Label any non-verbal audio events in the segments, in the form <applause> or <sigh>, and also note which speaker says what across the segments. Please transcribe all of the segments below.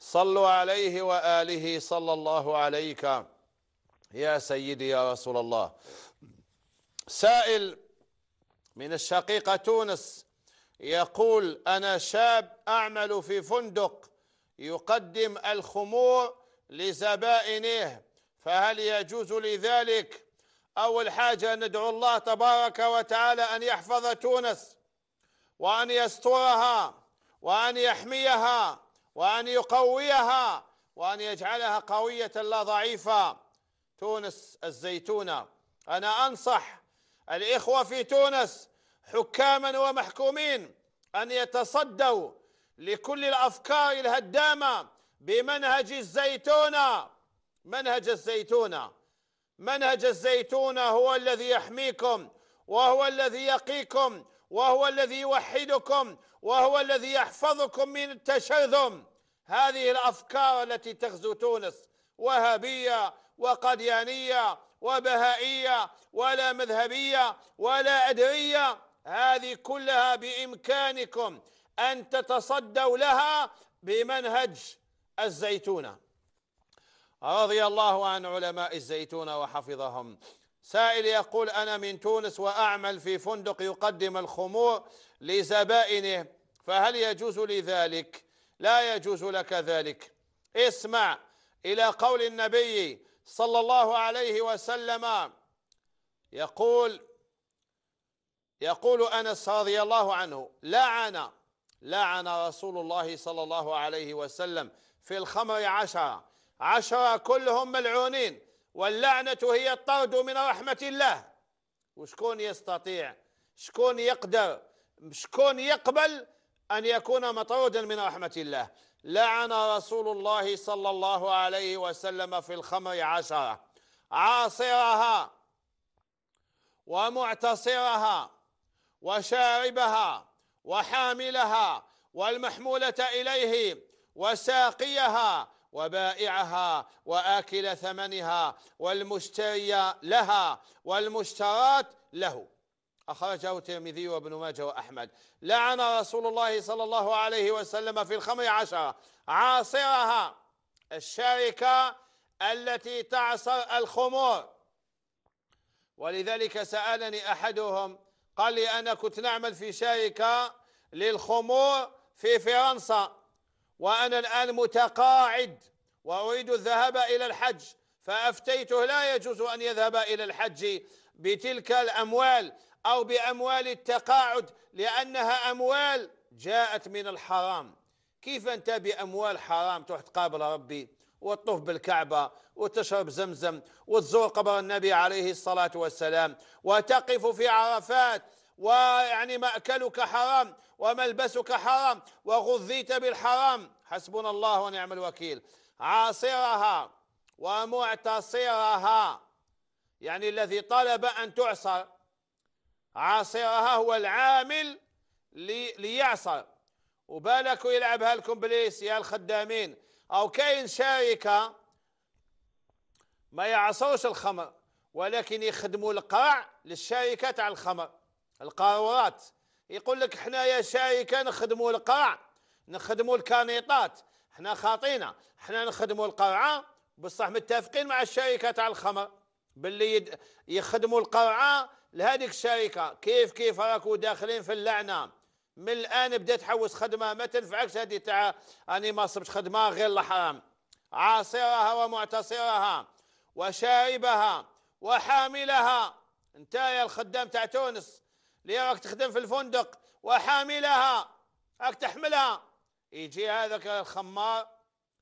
Speaker 1: صلوا عليه وآله صلى الله عليك يا سيدي يا رسول الله سائل من الشقيقة تونس يقول أنا شاب أعمل في فندق يقدم الخمور لزبائنه فهل يجوز لذلك أول حاجة ندعو الله تبارك وتعالى أن يحفظ تونس وأن يسترها وأن يحميها وأن يقويها وأن يجعلها قوية لا ضعيفة تونس الزيتونة أنا أنصح الإخوة في تونس حكاما ومحكومين أن يتصدوا لكل الأفكار الهدامة بمنهج الزيتونة منهج الزيتونة منهج الزيتونة هو الذي يحميكم وهو الذي يقيكم وهو الذي يوحدكم وهو الذي يحفظكم من التشرذم هذه الأفكار التي تغزو تونس وهابية وقديانية وبهائية ولا مذهبية ولا أدرية هذه كلها بإمكانكم أن تتصدوا لها بمنهج الزيتونة رضي الله عن علماء الزيتونة وحفظهم سائل يقول أنا من تونس وأعمل في فندق يقدم الخمور لزبائنه فهل يجوز لي ذلك؟ لا يجوز لك ذلك اسمع إلى قول النبي صلى الله عليه وسلم يقول يقول أنس رضي الله عنه لعن لعن رسول الله صلى الله عليه وسلم في الخمر عشرة عشرة كلهم ملعونين واللعنة هي الطرد من رحمة الله وشكون يستطيع شكون يقدر شكون يقبل أن يكون مطرودا من رحمة الله لعن رسول الله صلى الله عليه وسلم في الخمر عشرة عاصرها ومعتصرها وشاربها وحاملها والمحمولة إليه وساقيها وبائعها وآكل ثمنها والمشتري لها والمشترات له أخرجه الترمذي وابن ماجه وأحمد لعن رسول الله صلى الله عليه وسلم في الخمر عشرة عاصرها الشركة التي تعصر الخمور ولذلك سألني أحدهم قال لي أنا كنت نعمل في شركة للخمور في فرنسا وأنا الآن متقاعد وأريد الذهاب إلى الحج فأفتيته لا يجوز أن يذهب إلى الحج بتلك الأموال أو بأموال التقاعد لأنها أموال جاءت من الحرام كيف أنت بأموال حرام تروح تقابل ربي وتطوف بالكعبة وتشرب زمزم وتزور قبر النبي عليه الصلاة والسلام وتقف في عرفات ويعني مأكلك حرام وملبسك حرام وغذيت بالحرام حسبنا الله ونعم الوكيل عاصرها ومعتصرها يعني الذي طلب أن تعصر عاصرها هو العامل لي ليعصر وبالك ويلعبها لكم بليس يا الخدامين او كاين شركه ما يعصوش الخمر ولكن يخدموا القرع للشركه تاع الخمر القارورات يقول لك يا شركه نخدموا القرع نخدموا الكانيطات حنا خاطينا حنا نخدموا القرعه بصح متفقين مع الشركه تاع الخمر باللي يد... يخدموا القرعه لهذيك الشركه كيف كيف راكو داخلين في اللعنه من الان بدا تحوس خدمه ما تنفعكش هذه تاع اني ما صبت خدمه غير الحرام عاصرها ومعتصرها وشاربها وحاملها انت يا الخدام تاع تونس اللي راك تخدم في الفندق وحاملها راك تحملها يجي هذاك الخمار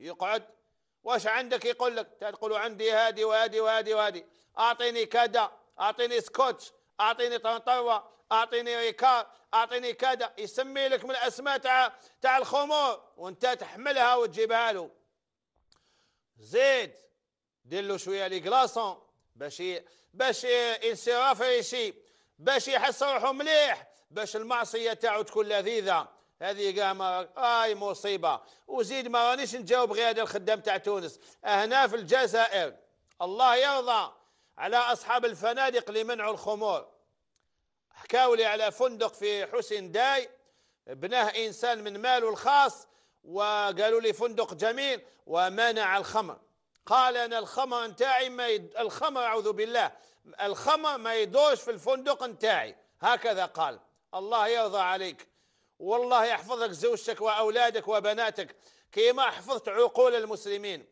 Speaker 1: يقعد واش عندك يقول لك تقول عندي هادي وهادي وهادي وهادي اعطيني كذا اعطيني سكوتش اعطيني طنطوه اعطيني ريكار اعطيني كذا يسمي لك من الاسماء تاع تاع الخمور وانت تحملها وتجيبها له زيد دير له شويه لي كلاصون باش باش انسيرافيشي باش يحس روحه مليح باش المعصيه تاعو تكون لذيذه هذه كاع ما اي مصيبه وزيد ما رانيش نجاوب غير هذا الخدام تاع تونس هنا في الجزائر الله يرضى على اصحاب الفنادق اللي منعوا الخمور حكاوا لي على فندق في حسين داي بناه انسان من ماله الخاص وقالوا لي فندق جميل ومنع الخمر قال انا الخمر نتاعي ما يد... الخمر اعوذ بالله الخمر ما يدورش في الفندق نتاعي هكذا قال الله يرضى عليك والله يحفظك زوجتك وأولادك وبناتك كيما حفظت عقول المسلمين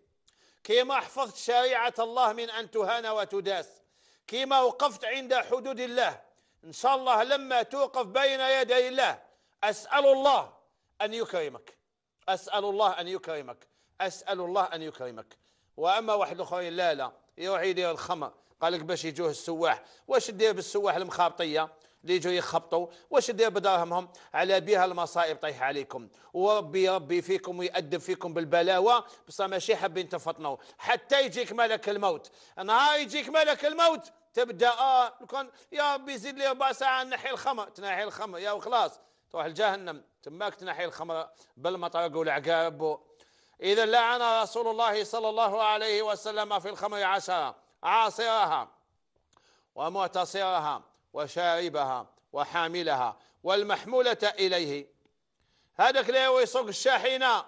Speaker 1: كيما حفظت شريعة الله من أن تهان وتداس كيما وقفت عند حدود الله إن شاء الله لما توقف بين يدي الله أسأل الله أن يكرمك أسأل الله أن يكرمك أسأل الله أن يكرمك وأما واحد آخرين لا لا يروح دير الخمر قال لك باش يجوه السواح واش دير بالسواح المخابطيه اللي يجوا يخبطوا واش دير بدراهمهم على بها المصائب طيح عليكم وربي يربي فيكم ويأدب فيكم بالبلاوى بصح ماشي حابين تفطنوا حتى يجيك ملك الموت نهار يجيك ملك الموت تبدا اه كان يا ربي زيد لي ربع ساعه نحي الخمر تنحي الخمر يا وخلاص تروح لجهنم تماك تنحي الخمر بالمطرق والعقاب اذا لعن رسول الله صلى الله عليه وسلم في الخمر عشره عاصرها ومعتصرها وشاربها وحاملها والمحمولة إليه هذاك اللي يسوق الشاحنة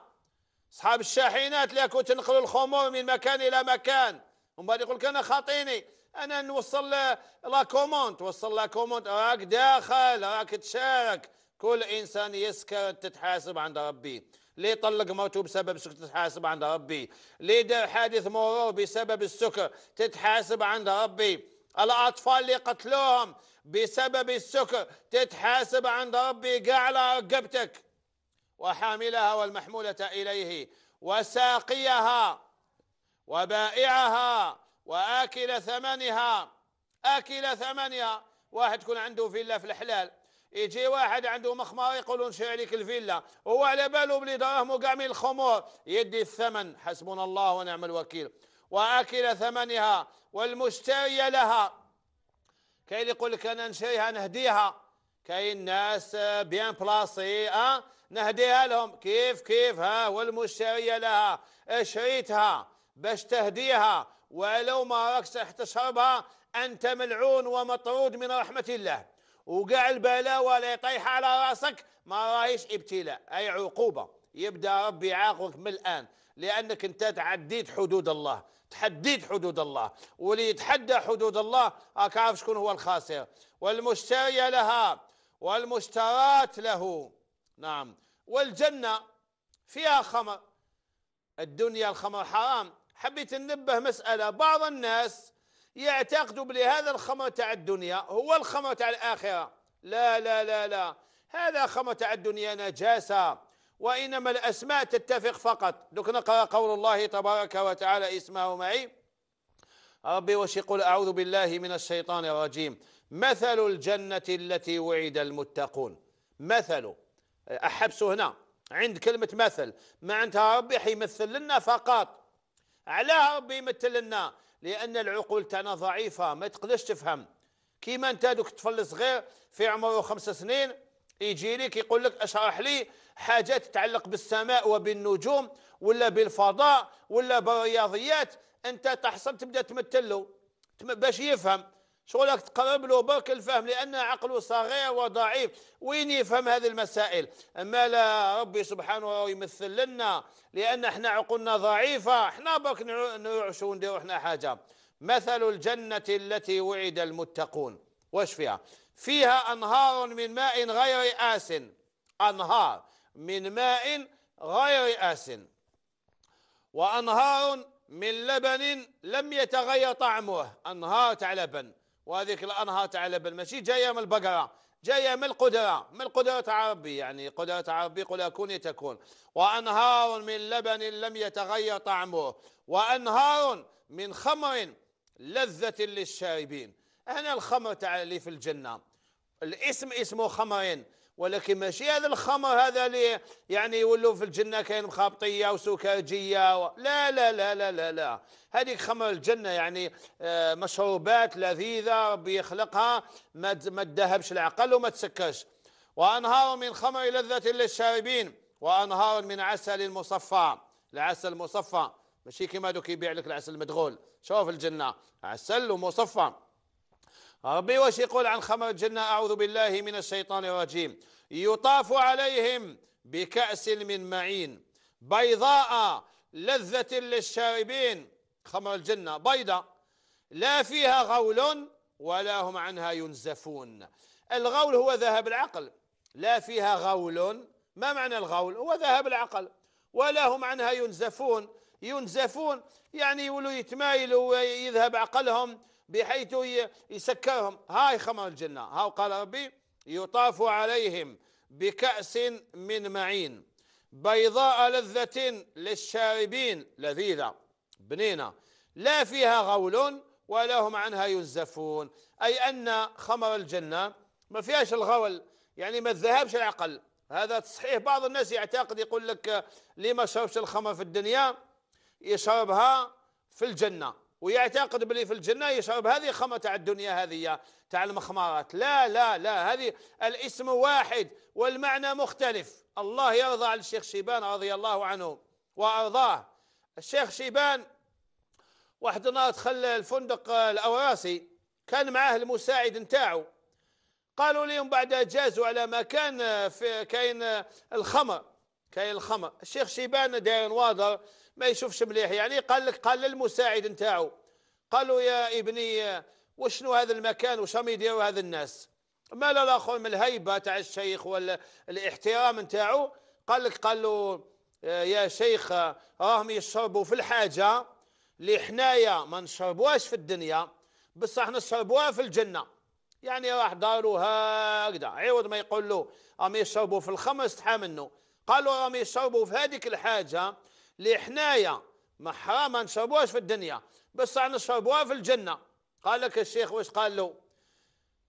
Speaker 1: أصحاب الشاحنات اللي كنت تنقلوا الخمور من مكان إلى مكان ومن بعد يقول لك أنا خاطيني أنا نوصل لا كوموند توصل لا كوموند راك داخل راك تشارك كل إنسان يسكر تتحاسب عند ربي لي طلق مرته بسبب السكر تتحاسب عند ربي لي دار حادث مرور بسبب السكر تتحاسب عند ربي الأطفال اللي قتلوهم بسبب السكر تتحاسب عند ربي على رقبتك وحاملها والمحمولة إليه وساقيها وبائعها وآكل ثمنها آكل ثمنها واحد يكون عنده فيلا في الحلال يجي واحد عنده مخمار يقول نشري عليك الفيلا هو على باله بلي دراهم كاع من الخمور يدي الثمن حسبنا الله ونعم الوكيل واكل ثمنها والمشتري لها كاين اللي يقول لك انا نشريها نهديها كاين ناس بيان بلاصي أه؟ نهديها لهم كيف كيف ها والمشتري لها شريتها باش تهديها ولو ما راكش راح تشربها أنت ملعون ومطرود من رحمة الله وقاع البلاوة اللي طايحة على راسك ما راهيش ابتلاء أي عقوبة يبدأ ربي يعاقبك من الآن لأنك أنت تعديت حدود الله تحديد حدود الله واللي يتحدى حدود الله راك آه، عارف شكون هو الخاسر والمشتري لها والمشترات له نعم والجنة فيها خمر الدنيا الخمر حرام حبيت ننبه مسألة بعض الناس يعتقدوا بلي هذا الخمر تاع الدنيا هو الخمر تاع الآخرة لا لا لا لا هذا خمر تاع الدنيا نجاسة وإنما الأسماء تتفق فقط دوك نقرأ قول الله تبارك وتعالى اسمه معي ربي وش يقول أعوذ بالله من الشيطان الرجيم مثل الجنة التي وعد المتقون مثل أحبسوا هنا عند كلمة مثل ما عندها ربي حيمثل لنا فقط علاه ربي يمثل لنا لأن العقول تاعنا ضعيفة ما تقدرش تفهم كيما أنت دوك الطفل الصغير في عمره خمس سنين يجي لك يقول لك اشرح لي حاجة تتعلق بالسماء وبالنجوم ولا بالفضاء ولا بالرياضيات انت تحصل تبدا تمثل له باش يفهم شغلك تقرب له برك الفهم لان عقله صغير وضعيف وين يفهم هذه المسائل اما لا ربي سبحانه يمثل لنا لان احنا عقولنا ضعيفه احنا برك نعيش ونديروا احنا حاجه مثل الجنه التي وعد المتقون واش فيها فيها أنهار من ماء غير آس أنهار من ماء غير آس وأنهار من لبن لم يتغير طعمه أنهار تاع لبن وهذيك الأنهار تاع لبن ماشي جاية من البقرة جاية من القدرة من القدرة تاع ربي يعني قدرة تاع ربي قل أكون تكون وأنهار من لبن لم يتغير طعمه وأنهار من خمر لذة للشاربين هنا الخمر تاع اللي في الجنة الاسم اسمه خمرين ولكن ماشي هذا الخمر هذا اللي يعني يولوا في الجنه كاين مخابطيه وسكرجيه و... لا لا لا لا لا لا هذيك خمر الجنه يعني آه، مشروبات لذيذه ربي يخلقها ما ما تذهبش العقل وما تسكرش وانهار من خمر لذه للشاربين وانهار من عسل مصفى العسل مصفى ماشي كيما دوك يبيع لك العسل المدغول شوف الجنه عسل ومصفى ربي واش يقول عن خمر الجنة أعوذ بالله من الشيطان الرجيم يطاف عليهم بكأس من معين بيضاء لذة للشاربين خمر الجنة بيضة لا فيها غول ولا هم عنها ينزفون الغول هو ذهب العقل لا فيها غول ما معنى الغول هو ذهب العقل ولا هم عنها ينزفون ينزفون يعني يولوا يتمايلوا ويذهب عقلهم بحيث يسكرهم هاي خمر الجنة هاو قال ربي يطاف عليهم بكأس من معين بيضاء لذة للشاربين لذيذة بنينة لا فيها غول ولا هم عنها ينزفون أي أن خمر الجنة ما فيهاش الغول يعني ما الذهبش العقل هذا صحيح بعض الناس يعتقد يقول لك لما شربش الخمر في الدنيا يشربها في الجنة ويعتقد بلي في الجنة يشرب هذه خمة تاع الدنيا هذه تاع المخمارات لا لا لا هذه الاسم واحد والمعنى مختلف الله يرضى على الشيخ شيبان رضي الله عنه وأرضاه الشيخ شيبان واحد النهار دخل الفندق الأوراسي كان معاه المساعد نتاعو قالوا لي بعد جازوا على مكان في كاين الخمر كاين الخمر الشيخ شيبان داير نواظر ما يشوفش مليح يعني قال لك قال للمساعد نتاعو قال له يا ابني وشنو هذا المكان وش راهم يديروا هذا الناس ما لا الاخر من الهيبه تاع الشيخ ولا الاحترام نتاعو قال لك قال له يا شيخ راهم يشربوا في الحاجه اللي حنايا ما نشربوهاش في الدنيا بصح نشربوها في الجنه يعني راح دارو هكذا عوض ما يقول له راهم يشربوا في الخمر استحى منه قالوا راهم يشربوا في هذيك الحاجه اللي حنايا ما نشربوهاش في الدنيا بس نشربوها في الجنة قال لك الشيخ واش قال له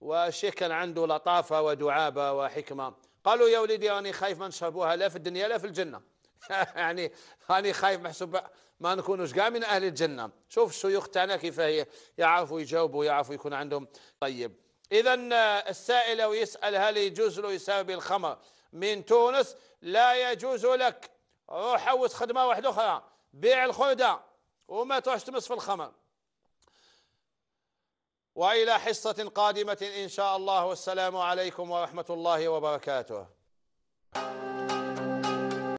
Speaker 1: والشيخ كان عنده لطافة ودعابة وحكمة قالوا يا وليدي راني خايف ما نشربوها لا في الدنيا لا في الجنة <laughs> يعني راني خايف محسوب ما نكونوش كاع من أهل الجنة شوف الشيوخ تاعنا كيف هي يعرفوا يجاوبوا يعرفوا يكون عندهم طيب إذا آه، السائل ويسال يسأل هل يجوز له يساوي بالخمر من تونس لا يجوز لك روح حوس خدمه واحده اخرى بيع الخرده وما تروحش تمس في الخمر والى حصه قادمه ان شاء الله والسلام عليكم ورحمه الله وبركاته